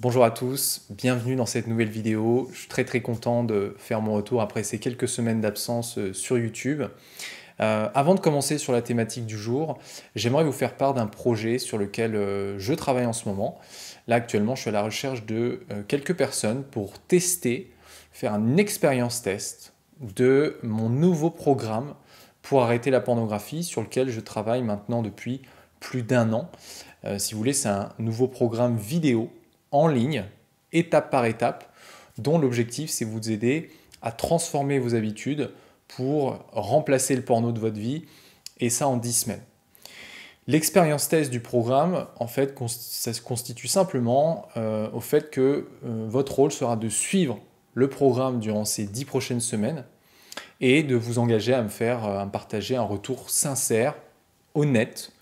Bonjour à tous, bienvenue dans cette nouvelle vidéo. Je suis très très content de faire mon retour après ces quelques semaines d'absence euh, sur YouTube. Euh, avant de commencer sur la thématique du jour, j'aimerais vous faire part d'un projet sur lequel euh, je travaille en ce moment. Là actuellement, je suis à la recherche de quelques personnes pour tester faire un expérience test de mon nouveau programme pour arrêter la pornographie sur lequel je travaille maintenant depuis plus d'un an. Euh, si vous voulez, c'est un nouveau programme vidéo en ligne, étape par étape, dont l'objectif c'est vous aider à transformer vos habitudes pour remplacer le porno de votre vie, et ça en 10 semaines. L'expérience test du programme, en fait, ça se constitue simplement euh, au fait que euh, votre rôle sera de suivre le programme durant ces dix prochaines semaines et de vous engager à me faire euh, partager un retour sincère, honnête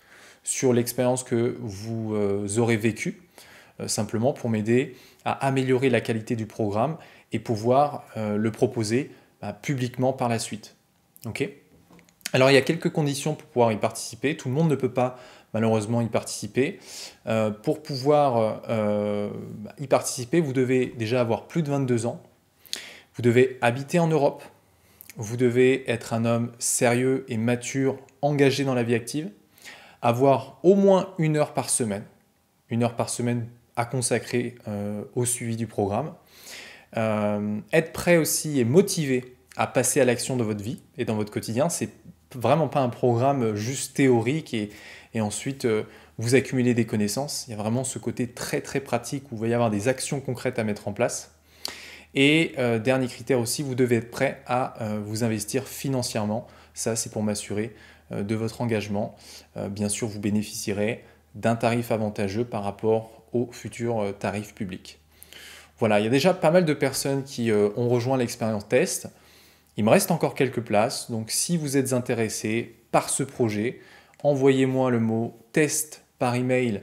sur l'expérience que vous euh, aurez vécue, euh, simplement pour m'aider à améliorer la qualité du programme et pouvoir le proposer bah, publiquement par la suite. Ok Alors il y a quelques conditions pour pouvoir y participer. Tout le monde ne peut pas malheureusement y participer. pour pouvoir bah, y participer, vous devez déjà avoir plus de 22 ans. Vous devez habiter en Europe. Vous devez être un homme sérieux et mature, engagé dans la vie active. Avoir au moins une heure par semaine, une heure par semaine à consacrer euh, au suivi du programme. Euh, être prêt aussi et motivé à passer à l'action de votre vie et dans votre quotidien. C'est vraiment pas un programme juste théorique et, ensuite euh, vous accumulez des connaissances. Il y a vraiment ce côté très très pratique où il va y avoir des actions concrètes à mettre en place. Et euh, dernier critère aussi, vous devez être prêt à euh, vous investir financièrement. Ça, c'est pour m'assurer euh, de votre engagement. bien sûr, vous bénéficierez d'un tarif avantageux par rapport aux futurs tarifs publics. Voilà, il y a déjà pas mal de personnes qui ont rejoint l'expérience test. Il me reste encore quelques places, donc si vous êtes intéressé par ce projet, envoyez-moi le mot test par email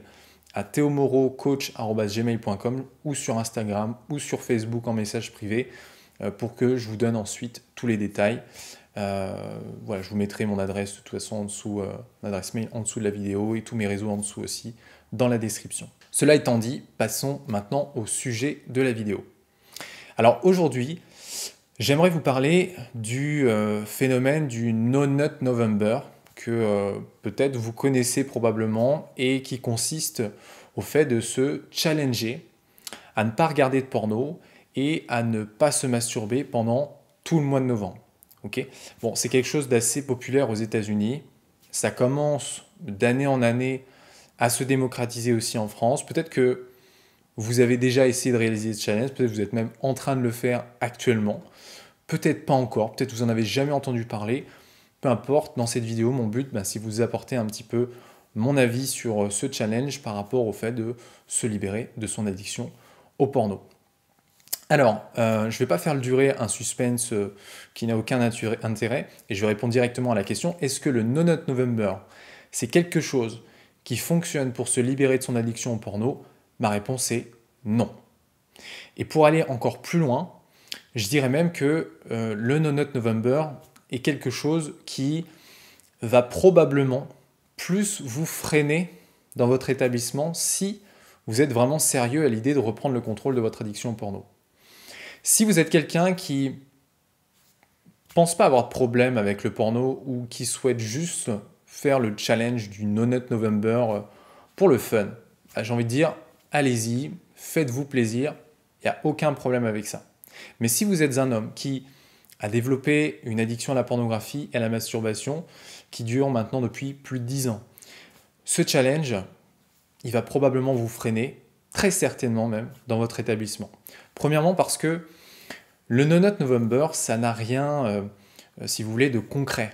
à theomorocoach.gmail.com ou sur Instagram ou sur Facebook en message privé euh, pour que je vous donne ensuite tous les détails. Euh, voilà, je vous mettrai mon adresse de toute façon en dessous, euh, mail en dessous de la vidéo et tous mes réseaux en dessous aussi dans la description. Cela étant dit, passons maintenant au sujet de la vidéo. Alors aujourd'hui, j'aimerais vous parler du euh, phénomène du No Nut November que euh, peut-être vous connaissez probablement et qui consiste au fait de se challenger à ne pas regarder de porno et à ne pas se masturber pendant tout le mois de novembre. bon, c'est quelque chose d'assez populaire aux États-Unis. Ça commence d'année en année à se démocratiser aussi en France. Peut-être que vous avez déjà essayé de réaliser ce challenge, peut-être que vous êtes même en train de le faire actuellement. Peut-être pas encore, peut-être que vous en avez jamais entendu parler. Peu importe, dans cette vidéo, mon but, si bah, c'est vous apporter un petit peu mon avis sur euh, ce challenge par rapport au fait de se libérer de son addiction au porno. Alors, euh, je ne vais pas faire durer un suspense euh, qui n'a aucun intérêt et je réponds directement à la question est-ce que le No Not November, c'est quelque chose qui fonctionne pour se libérer de son addiction au porno Ma réponse est non. Et pour aller encore plus loin, je dirais même que le No Not November, est quelque chose qui va probablement plus vous freiner dans votre établissement si vous êtes vraiment sérieux à l'idée de reprendre le contrôle de votre addiction au porno. Si vous êtes quelqu'un qui pense pas avoir de problème avec le porno ou qui souhaite juste faire le challenge du No Nut November pour le fun, bah, j'ai envie de dire, allez-y, faites-vous plaisir, il n'y a aucun problème avec ça. Mais si vous êtes un homme qui a développé une addiction à la pornographie et à la masturbation qui dure maintenant depuis plus de 10 ans. Ce challenge, il va probablement vous freiner, très certainement même, dans votre établissement. Premièrement parce que le No Note November, ça n'a rien, euh, si vous voulez, de concret,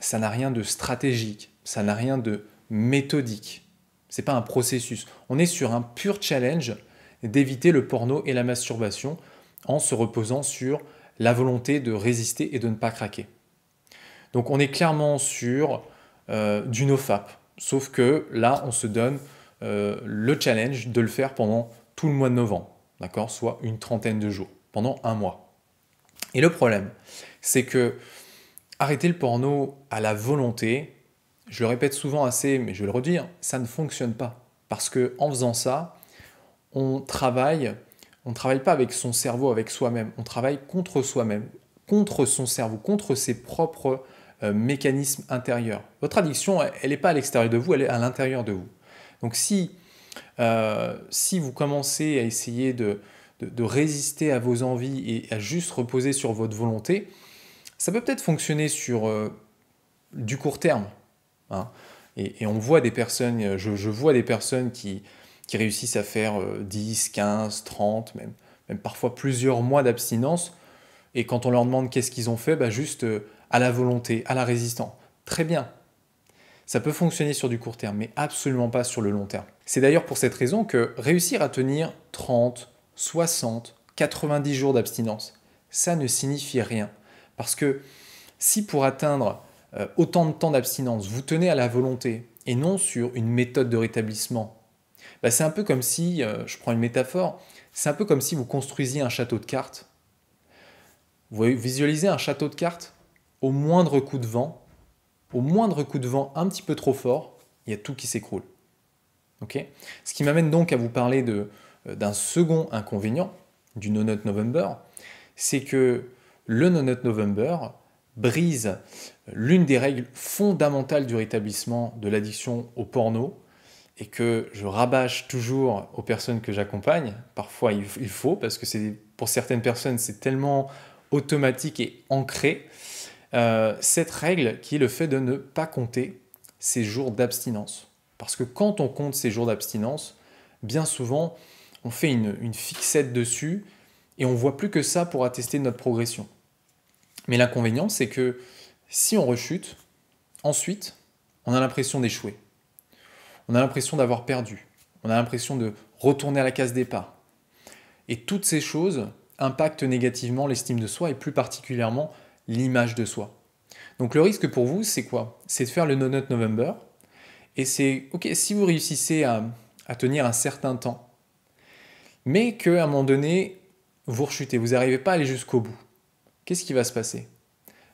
ça n'a rien de stratégique, ça n'a rien de méthodique. C'est pas un processus. On est sur un pur challenge d'éviter le porno et la masturbation en se reposant sur la volonté de résister et de ne pas craquer. Donc on est clairement sur euh, du nofap, sauf que là on se donne euh, le challenge de le faire pendant tout le mois de novembre, d'accord Soit une trentaine de jours, pendant un mois. Et le problème, c'est que arrêter le porno à la volonté, je le répète souvent assez, mais je vais le redire, ça ne fonctionne pas. Parce que en faisant ça, on travaille on ne travaille pas avec son cerveau, avec soi-même, on travaille contre soi-même, contre son cerveau, contre ses propres euh, mécanismes intérieurs. Votre addiction, elle n'est pas à l'extérieur de vous, elle est à l'intérieur de vous. Donc si, euh, si vous commencez à essayer de, résister à vos envies et à juste reposer sur votre volonté, ça peut peut-être fonctionner sur euh, du court terme. Hein. Et, on voit des personnes, je vois des personnes qui, qui réussissent à faire 10, 15, 30, même, même parfois plusieurs mois d'abstinence. Et quand on leur demande qu'est-ce qu'ils ont fait, bah juste euh, à la volonté, à la résistance. Très bien. Ça peut fonctionner sur du court terme, mais absolument pas sur le long terme. C'est d'ailleurs pour cette raison que réussir à tenir 30, 60, 90 jours d'abstinence, ça ne signifie rien. Parce que si pour atteindre euh, autant de temps d'abstinence, vous tenez à la volonté et non sur une méthode de rétablissement bah, c'est un peu comme si, euh, je prends une métaphore, c'est un peu comme si vous construisiez un château de cartes. Vous visualisez un château de cartes, au moindre coup de vent, au moindre coup de vent un petit peu trop fort, il y a tout qui s'écroule. Ce qui m'amène donc à vous parler euh, d'un second inconvénient du No note November, c'est que le No note November brise l'une des règles fondamentales du rétablissement de l'addiction au porno, et que je rabâche toujours aux personnes que j'accompagne, parfois il faut, parce que pour certaines personnes, c'est tellement automatique et ancré, euh, cette règle qui est le fait de ne pas compter ses jours d'abstinence. Parce que quand on compte ces jours d'abstinence, bien souvent, on fait une, une, fixette dessus et on ne voit plus que ça pour attester notre progression. Mais l'inconvénient, c'est que si on rechute, ensuite, on a l'impression d'échouer on a l'impression d'avoir perdu, on a l'impression de retourner à la case départ. Et toutes ces choses impactent négativement l'estime de soi et plus particulièrement l'image de soi. Donc le risque pour vous, c'est quoi C'est de faire le No nut November. Et c'est, ok, si vous réussissez à, à tenir un certain temps, mais qu'à un moment donné, vous rechutez, vous n'arrivez pas à aller jusqu'au bout, qu'est-ce qui va se passer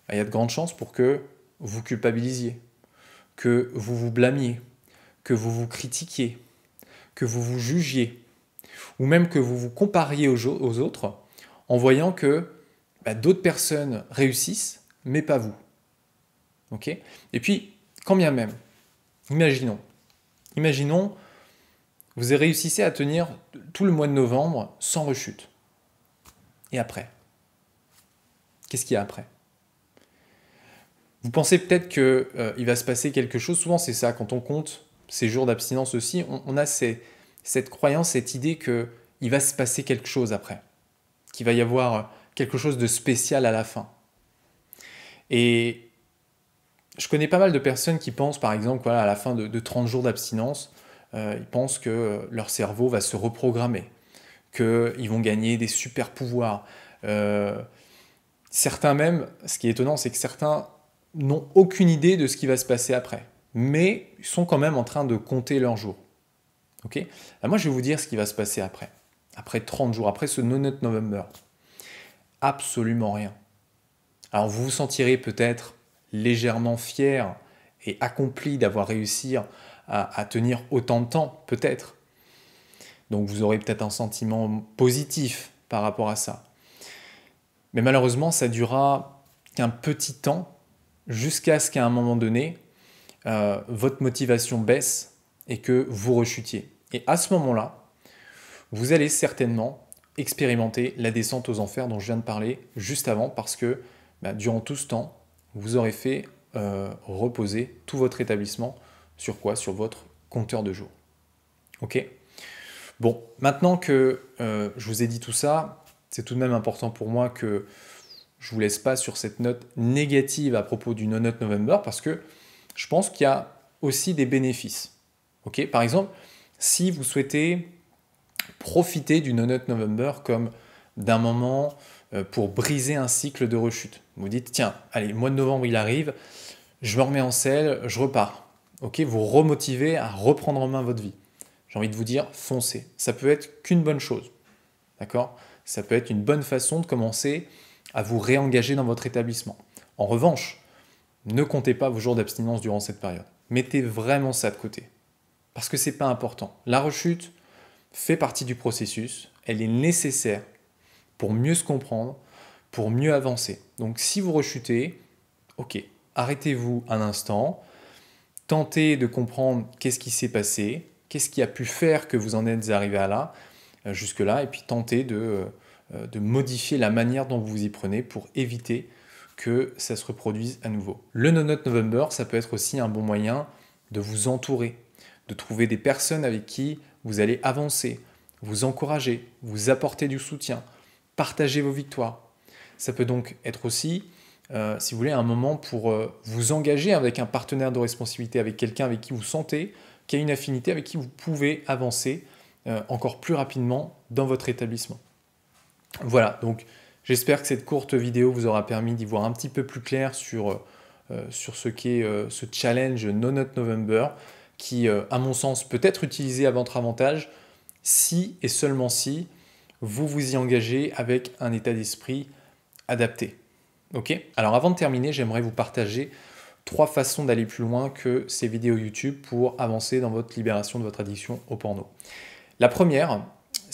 bah, Il y a de grandes chances pour que vous culpabilisiez, que vous vous blâmiez, que vous vous critiquiez, que vous vous jugiez, ou même que vous vous compariez aux, autres en voyant que bah, d'autres personnes réussissent, mais pas vous. Et puis, quand bien même, imaginons, imaginons, vous réussissez à tenir tout le mois de novembre sans rechute. Et après Qu'est-ce qu'il y a après Vous pensez peut-être qu'il euh, va se passer quelque chose, souvent c'est ça, quand on compte ces jours d'abstinence aussi, on, a cette croyance, cette idée que il va se passer quelque chose après, qu'il va y avoir quelque chose de spécial à la fin. Et je connais pas mal de personnes qui pensent, par exemple, voilà, à la fin de, 30 jours d'abstinence, euh, ils pensent que leur cerveau va se reprogrammer, qu'ils vont gagner des super pouvoirs. Euh, certains même, ce qui est étonnant, c'est que certains n'ont aucune idée de ce qui va se passer après mais ils sont quand même en train de compter leurs jours. Ok bah, Moi, je vais vous dire ce qui va se passer après. Après 30 jours, après ce 9 novembre. Absolument rien. Alors, vous vous sentirez peut-être légèrement fier et accompli d'avoir réussi à, à tenir autant de temps, peut-être. Donc, vous aurez peut-être un sentiment positif par rapport à ça. Mais malheureusement, ça durera qu'un petit temps jusqu'à ce qu'à un moment donné, euh, votre motivation baisse et que vous rechutiez. Et à ce moment-là, vous allez certainement expérimenter la descente aux enfers dont je viens de parler juste avant parce que bah, durant tout ce temps, vous aurez fait euh, reposer tout votre établissement sur quoi Sur votre compteur de jours. Ok Bon, maintenant que euh, je vous ai dit tout ça, c'est tout de même important pour moi que je vous laisse pas sur cette note négative à propos du No Note November parce que je pense qu'il y a aussi des bénéfices. ok Par exemple, si vous souhaitez profiter du note November comme d'un moment euh, pour briser un cycle de rechute. Vous dites, tiens, allez, le mois de novembre, il arrive, je me remets en selle, je repars. Ok, vous remotivez à reprendre en main votre vie. J'ai envie de vous dire, foncez. Ça peut être qu'une bonne chose. D'accord Ça peut être une bonne façon de commencer à vous réengager dans votre établissement. En revanche, ne comptez pas vos jours d'abstinence durant cette période. Mettez vraiment ça de côté. Parce que c'est pas important. La rechute fait partie du processus. Elle est nécessaire pour mieux se comprendre, pour mieux avancer. Donc si vous rechutez, ok, arrêtez-vous un instant, tentez de comprendre qu'est-ce qui s'est passé, qu'est-ce qui a pu faire que vous en êtes arrivé à là, euh, jusque-là, et puis tentez de, euh, de modifier la manière dont vous vous y prenez pour éviter que ça se reproduise à nouveau. Le 9 novembre, November, ça peut être aussi un bon moyen de vous entourer, de trouver des personnes avec qui vous allez avancer, vous encourager, vous apporter du soutien, partager vos victoires. Ça peut donc être aussi, euh, si vous voulez, un moment pour euh, vous engager avec un partenaire de responsabilité, avec quelqu'un avec qui vous sentez, y a une affinité, avec qui vous pouvez avancer euh, encore plus rapidement dans votre établissement. Voilà, donc J'espère que cette courte vidéo vous aura permis d'y voir un petit peu plus clair sur, euh, sur ce qu'est euh, ce challenge No Not November, qui, euh, à mon sens, peut être utilisé à votre avantage si et seulement si vous vous y engagez avec un état d'esprit adapté. Ok Alors avant de terminer, j'aimerais vous partager trois façons d'aller plus loin que ces vidéos YouTube pour avancer dans votre libération de votre addiction au porno. La première,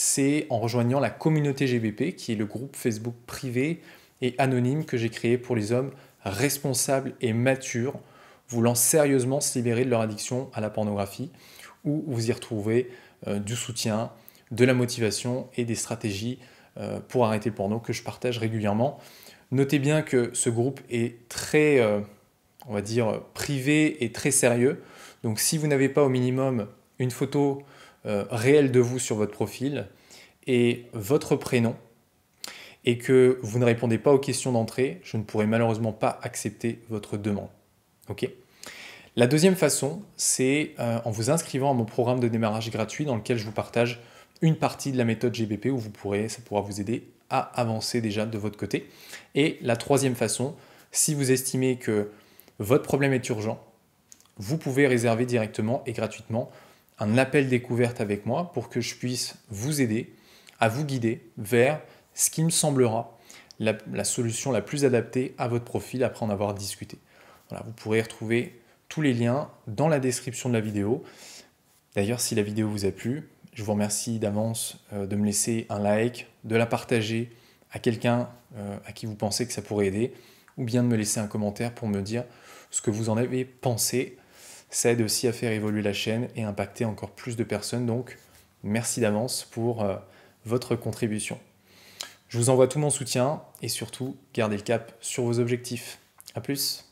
c'est en rejoignant la communauté GBP, qui est le groupe Facebook privé et anonyme que j'ai créé pour les hommes responsables et matures, voulant sérieusement se libérer de leur addiction à la pornographie, où vous y retrouvez euh, du soutien, de la motivation et des stratégies euh, pour arrêter le porno que je partage régulièrement. Notez bien que ce groupe est très, euh, on va dire, privé et très sérieux. Donc si vous n'avez pas au minimum une photo euh, réel de vous sur votre profil et votre prénom et que vous ne répondez pas aux questions d'entrée, je ne pourrai malheureusement pas accepter votre demande. Ok La deuxième façon, c'est euh, en vous inscrivant à mon programme de démarrage gratuit dans lequel je vous partage une partie de la méthode GBP où vous pourrez, ça pourra vous aider à avancer déjà de votre côté. Et la troisième façon, si vous estimez que votre problème est urgent, vous pouvez réserver directement et gratuitement un appel découverte avec moi pour que je puisse vous aider à vous guider vers ce qui me semblera la, solution la plus adaptée à votre profil après en avoir discuté. vous pourrez retrouver tous les liens dans la description de la vidéo. D'ailleurs, si la vidéo vous a plu, je vous remercie d'avance euh, de me laisser un like, de la partager à quelqu'un euh, à qui vous pensez que ça pourrait aider, ou bien de me laisser un commentaire pour me dire ce que vous en avez pensé ça aide aussi à faire évoluer la chaîne et impacter encore plus de personnes. Donc, merci d'avance pour euh, votre contribution. Je vous envoie tout mon soutien et surtout, gardez le cap sur vos objectifs. A plus